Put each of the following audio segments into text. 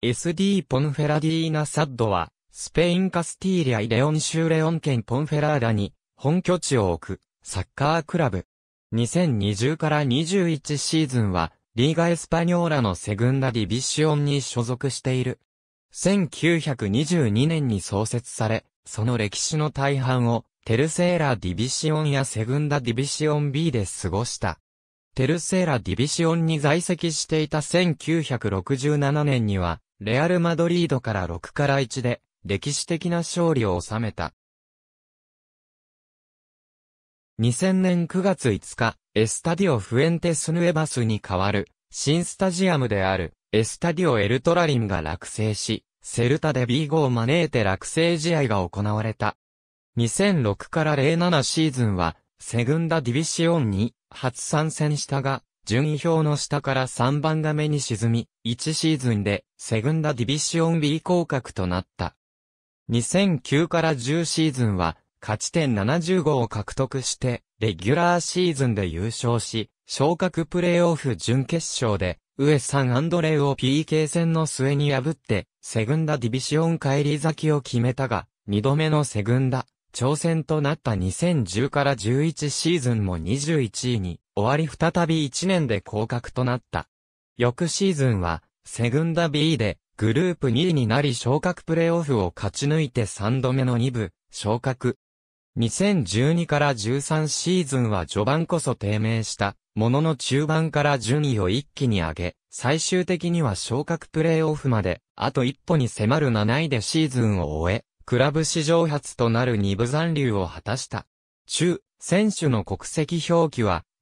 SD ポンフェラディーナ・サッドは、スペインカスティーリア・イレオン州レオン県ポンフェラーダに本拠地を置くサッカークラブ。2020から21シーズンは、リーガ・エスパニョーラのセグンダ・ディビシオンに所属している。1922年に創設され、その歴史の大半を、テルセーラ・ディビシオンやセグンダ・ディビシオン B で過ごした。テルセーラ・ディビシオンに在籍していた1967年には、レアル・マドリードから6から1で、歴史的な勝利を収めた。2000年9月5日、エスタディオ・フエンテス・ヌエバスに代わる、新スタジアムである、エスタディオ・エルトラリンが落成し、セルタで b 号を招いて落成試合が行われた。2006から07シーズンは、セグンダ・ディビシオンに初参戦したが、順位表の下から3番が目に沈み、1シーズンで、セグンダディビシオン B 降格となった。2009から10シーズンは、勝ち点75を獲得して、レギュラーシーズンで優勝し、昇格プレイオフ準決勝で、ウエサン・アンドレイを PK 戦の末に破って、セグンダディビシオン帰り咲きを決めたが、2度目のセグンダ、挑戦となった2010から11シーズンも21位に終わり再び1年で降格となった。翌シーズンは、セグンダ B で、グループ2位になり昇格プレーオフを勝ち抜いて3度目の2部、昇格。2012から13シーズンは序盤こそ低迷した、ものの中盤から順位を一気に上げ、最終的には昇格プレーオフまで、あと一歩に迫る7位でシーズンを終え、クラブ史上初となる2部残留を果たした。中、選手の国籍表記は、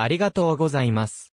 ありがとうございます。